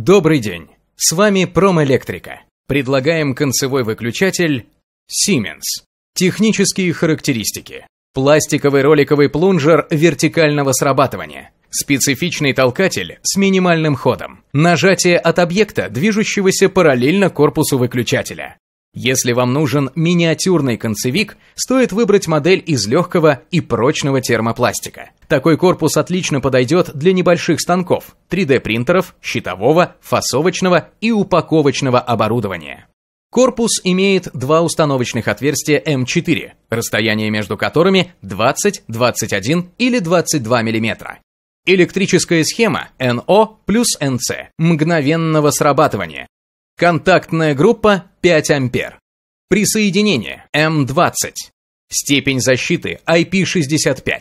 Добрый день! С вами Промэлектрика. Предлагаем концевой выключатель Siemens. Технические характеристики. Пластиковый роликовый плунжер вертикального срабатывания. Специфичный толкатель с минимальным ходом. Нажатие от объекта, движущегося параллельно корпусу выключателя. Если вам нужен миниатюрный концевик, стоит выбрать модель из легкого и прочного термопластика. Такой корпус отлично подойдет для небольших станков, 3D-принтеров, щитового, фасовочного и упаковочного оборудования. Корпус имеет два установочных отверстия М4, эм расстояние между которыми 20, 21 или 22 мм. Электрическая схема NO плюс NC мгновенного срабатывания, Контактная группа 5 ампер. Присоединение М20. Степень защиты IP65.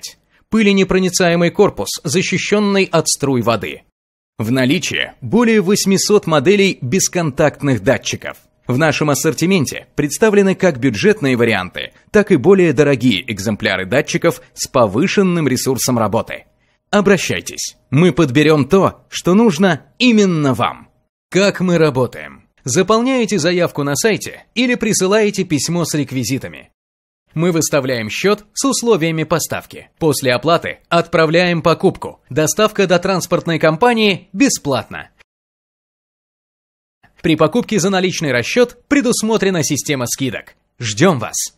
Пыленепроницаемый корпус, защищенный от струй воды. В наличии более 800 моделей бесконтактных датчиков. В нашем ассортименте представлены как бюджетные варианты, так и более дорогие экземпляры датчиков с повышенным ресурсом работы. Обращайтесь, мы подберем то, что нужно именно вам. Как мы работаем? Заполняете заявку на сайте или присылаете письмо с реквизитами. Мы выставляем счет с условиями поставки. После оплаты отправляем покупку. Доставка до транспортной компании бесплатна. При покупке за наличный расчет предусмотрена система скидок. Ждем вас!